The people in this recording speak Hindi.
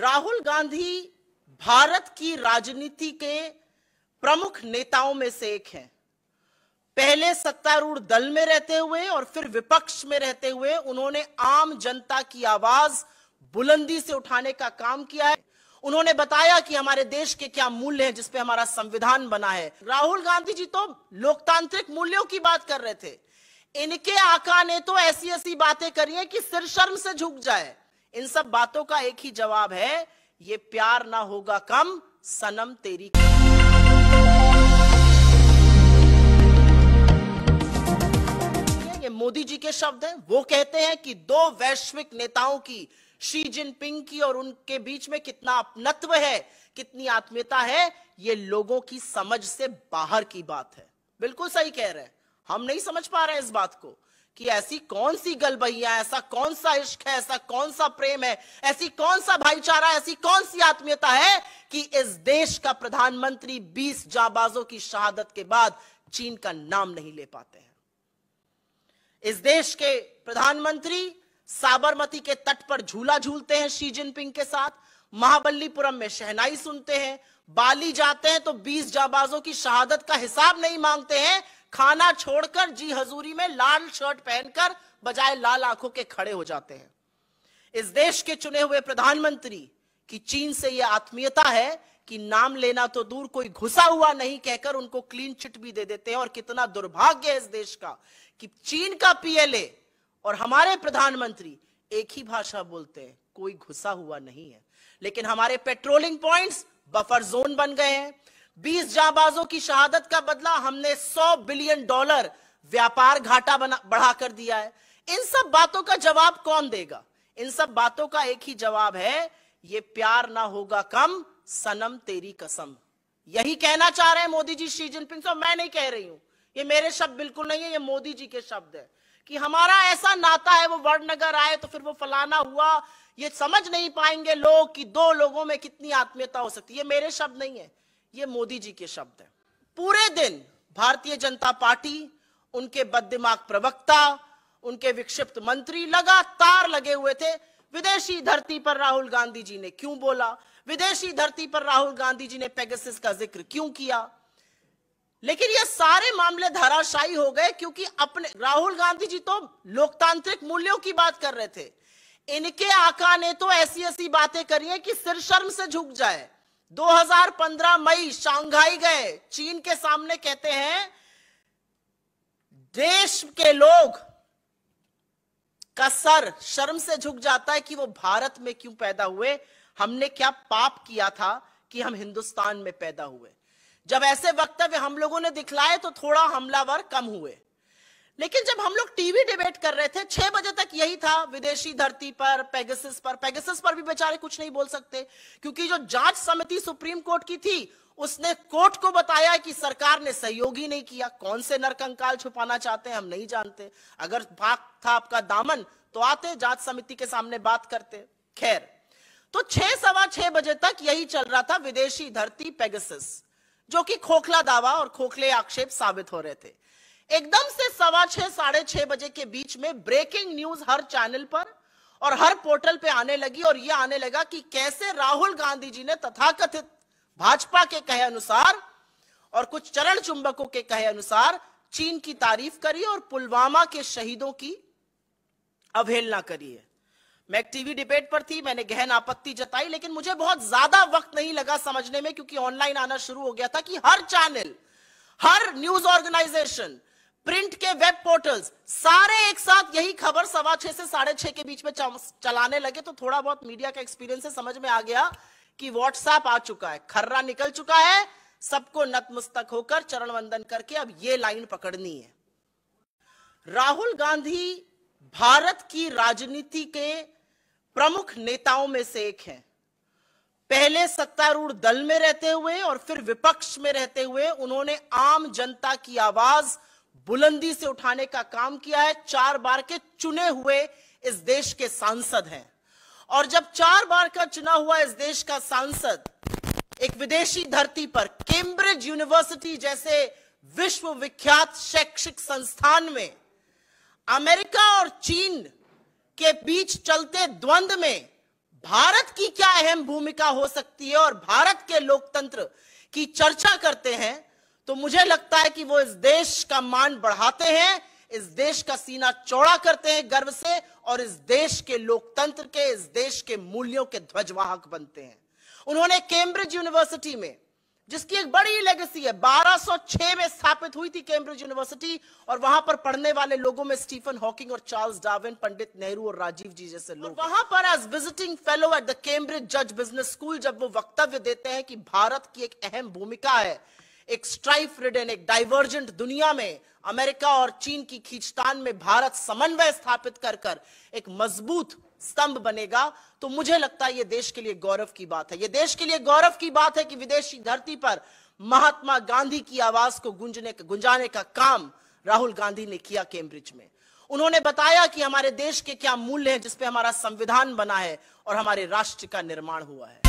राहुल गांधी भारत की राजनीति के प्रमुख नेताओं में से एक हैं पहले सत्तारूढ़ दल में रहते हुए और फिर विपक्ष में रहते हुए उन्होंने आम जनता की आवाज बुलंदी से उठाने का काम किया है उन्होंने बताया कि हमारे देश के क्या मूल्य हैं जिसपे हमारा संविधान बना है राहुल गांधी जी तो लोकतांत्रिक मूल्यों की बात कर रहे थे इनके आका ने तो ऐसी ऐसी बातें करी है कि सिर शर्म से झुक जाए इन सब बातों का एक ही जवाब है ये प्यार ना होगा कम सनम तेरी ये मोदी जी के शब्द हैं वो कहते हैं कि दो वैश्विक नेताओं की शी जिनपिंग की और उनके बीच में कितना अपनत्व है कितनी आत्मीयता है ये लोगों की समझ से बाहर की बात है बिल्कुल सही कह रहे हैं हम नहीं समझ पा रहे हैं इस बात को कि ऐसी कौन सी गलबहिया ऐसा कौन सा इश्क है ऐसा कौन सा प्रेम है ऐसी कौन सा भाईचारा ऐसी कौन सी आत्मीयता है कि इस देश का प्रधानमंत्री 20 जाबाजों की शहादत के बाद चीन का नाम नहीं ले पाते हैं इस देश के प्रधानमंत्री साबरमती के तट पर झूला झूलते हैं शी जिनपिंग के साथ महाबलीपुरम में शहनाई सुनते हैं बाली जाते हैं तो 20 जाबाजों की शहादत का हिसाब नहीं मांगते हैं खाना छोड़कर जी हजूरी में लाल शर्ट पहनकर बजाय लाल आंखों के खड़े हो जाते हैं इस देश के चुने हुए प्रधानमंत्री की चीन से यह आत्मीयता है कि नाम लेना तो दूर कोई घुसा हुआ नहीं कहकर उनको क्लीन चिट भी दे देते हैं और कितना दुर्भाग्य है इस देश का कि चीन का पीएलए और हमारे प्रधानमंत्री एक ही भाषा बोलते हैं कोई घुसा हुआ नहीं है लेकिन हमारे पेट्रोलिंग पॉइंट्स बफर जोन बन गए हैं बीस जाबाजों की शहादत का बदला हमने सौ बिलियन डॉलर व्यापार घाटा बना बढ़ा कर दिया है इन सब बातों का जवाब कौन देगा इन सब बातों का एक ही जवाब है ये प्यार ना होगा कम सनम तेरी कसम यही कहना चाह रहे हैं मोदी जी शी जिनपिंग से मैं नहीं कह रही हूं ये मेरे शब्द बिल्कुल नहीं है ये मोदी जी के शब्द है कि हमारा ऐसा नाता है वो वर्णनगर आए तो फिर वो फलाना हुआ ये समझ नहीं पाएंगे लोग कि दो लोगों में कितनी आत्मीयता हो सकती है मेरे शब्द नहीं है ये मोदी जी के शब्द हैं पूरे दिन भारतीय जनता पार्टी उनके बददिमाग प्रवक्ता उनके विक्षिप्त मंत्री लगातार लगे हुए थे विदेशी धरती पर राहुल गांधी जी ने क्यों बोला विदेशी धरती पर राहुल गांधी जी ने पेगसिस का जिक्र क्यों किया लेकिन ये सारे मामले धराशायी हो गए क्योंकि अपने राहुल गांधी जी तो लोकतांत्रिक मूल्यों की बात कर रहे थे इनके आका ने तो ऐसी ऐसी बातें करी है कि सिर शर्म से झुक जाए 2015 मई शांघाई गए चीन के सामने कहते हैं देश के लोग का सर शर्म से झुक जाता है कि वो भारत में क्यों पैदा हुए हमने क्या पाप किया था कि हम हिंदुस्तान में पैदा हुए जब ऐसे वक्तव्य हम लोगों ने दिखलाए तो थोड़ा हमलावर कम हुए लेकिन जब हम लोग टीवी डिबेट कर रहे थे छह बजे तक यही था विदेशी धरती पर पेगसिस पर पेगसिस पर भी बेचारे कुछ नहीं बोल सकते क्योंकि जो जांच समिति सुप्रीम कोर्ट की थी उसने कोर्ट को बताया कि सरकार ने सहयोग ही नहीं किया कौन से नरकंकाल छुपाना चाहते हैं हम नहीं जानते अगर भाग था आपका दामन तो आते जांच समिति के सामने बात करते खैर तो छह सवा छह बजे तक यही चल रहा था विदेशी धरती पेगसिस जो कि खोखला दावा और खोखले आक्षेप साबित हो रहे थे एकदम से सवा छह साढ़े छह बजे के बीच में ब्रेकिंग न्यूज हर चैनल पर और हर पोर्टल पे आने लगी और यह आने लगा कि कैसे राहुल गांधी जी ने तथाकथित भाजपा के कहे अनुसार और कुछ चरण चुंबकों के कहे अनुसार चीन की तारीफ करी और पुलवामा के शहीदों की अवहेलना करी है मैं टीवी डिबेट पर थी मैंने गहन आपत्ति जताई लेकिन मुझे बहुत ज्यादा वक्त नहीं लगा समझने में क्योंकि ऑनलाइन आना शुरू हो गया था कि हर चैनल हर न्यूज ऑर्गेनाइजेशन प्रिंट के वेब पोर्टल्स सारे एक साथ यही खबर सवा छह से साढ़े छह के बीच में चलाने लगे तो थोड़ा बहुत मीडिया का एक्सपीरियंस समझ में आ गया कि व्हाट्सएप आ चुका है खर्रा निकल चुका है सबको नतमस्तक होकर चरण वंदन करके अब ये लाइन पकड़नी है राहुल गांधी भारत की राजनीति के प्रमुख नेताओं में से एक हैं पहले सत्तारूढ़ दल में रहते हुए और फिर विपक्ष में रहते हुए उन्होंने आम जनता की आवाज बुलंदी से उठाने का काम किया है चार बार के चुने हुए इस देश के सांसद हैं और जब चार बार का चुना हुआ इस देश का सांसद एक विदेशी धरती पर कैम्ब्रिज यूनिवर्सिटी जैसे विश्व विख्यात शैक्षिक संस्थान में अमेरिका और चीन के बीच चलते द्वंद में भारत की क्या अहम भूमिका हो सकती है और भारत के लोकतंत्र की चर्चा करते हैं तो मुझे लगता है कि वो इस देश का मान बढ़ाते हैं इस देश का सीना चौड़ा करते हैं गर्व से और इस देश के लोकतंत्र के इस देश के मूल्यों के ध्वजवाहक बनते हैं उन्होंने कैम्ब्रिज यूनिवर्सिटी में जिसकी एक बड़ी लेगेसी है 1206 में स्थापित हुई थी कैम्ब्रिज यूनिवर्सिटी और वहां पर पढ़ने वाले लोगों में स्टीफन हॉकिंग और चार्ल्स डार्विन पंडित नेहरू और राजीव जी जैसे लोग वहां पर as visiting fellow at the Cambridge जज बिजनेस स्कूल जब वो वक्तव्य देते हैं कि भारत की एक अहम भूमिका है एक स्ट्राइफ रिडन एक डाइवर्जेंट दुनिया में अमेरिका और चीन की खींचतान में भारत समन्वय स्थापित कर कर एक मजबूत स्तंभ बनेगा तो मुझे लगता है ये देश के लिए गौरव की बात है ये देश के लिए गौरव की बात है कि विदेशी धरती पर महात्मा गांधी की आवाज को गुंजने गुंजाने का काम राहुल गांधी ने किया कैम्ब्रिज में उन्होंने बताया कि हमारे देश के क्या मूल्य हैं जिसपे हमारा संविधान बना है और हमारे राष्ट्र का निर्माण हुआ है